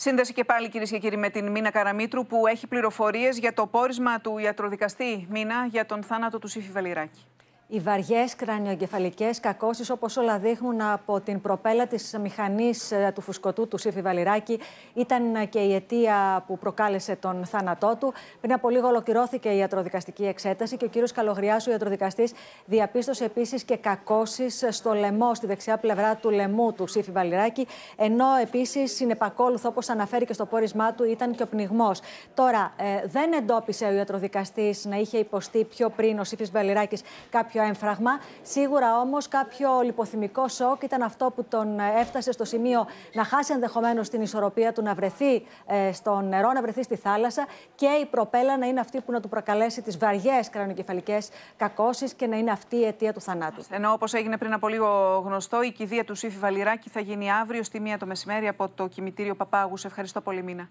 Σύνδεση και πάλι κυρίες και κύριοι με την Μίνα Καραμίτρου που έχει πληροφορίες για το πόρισμα του ιατροδικαστή Μίνα για τον θάνατο του Σύφη Βαλιράκη. Οι βαριές κρανιογκεφαλικές κακώσεις, όπως όλα δείχνουν από την προπέλα της μηχανής ε, του φουσκωτού του Σίφη Βαλιράκη, ήταν ε, και η αιτία που προκάλεσε τον θάνατό του. Πριν από λίγο ολοκληρώθηκε η ιατροδικαστική εξέταση και ο κύριος Καλογριάς, ο ιατροδικαστής, διαπίστωσε επίσης και κακώσεις στο λαιμό, στη δεξιά πλευρά του λαιμού του Σίφη Βαλιράκη. Ενώ επίσης συνεπακόλουθο, όπως αναφέρει και στο πόρισμά του, ήταν και ο πνιγμός. Τώρα, ε, δεν εντόπισε ο ιατροδικαστής να είχε υποστεί πιο πριν ο Σίφης Βαλιράκης κάποιο κάποιο έμφραγμα. Σίγουρα όμως κάποιο λιποθυμικό σοκ ήταν αυτό που τον ε, έφτασε στο σημείο να χάσει ενδεχομένως την ισορροπία του, να βρεθεί ε, στο νερό, να βρεθεί στη θάλασσα και η προπέλα να είναι αυτή που να του προκαλέσει τις βαριές κρανοκεφαλικές κακώσεις και να είναι αυτή η αιτία του θανάτου. Ενώ όπως έγινε πριν από λίγο γνωστό, η κηδεία του Σύφη Βαλιράκη θα γίνει αύριο στη μία το μεσημέρι από το κημητήριο Παπάγου. Σε ευχαριστώ πολύ, Μίνα.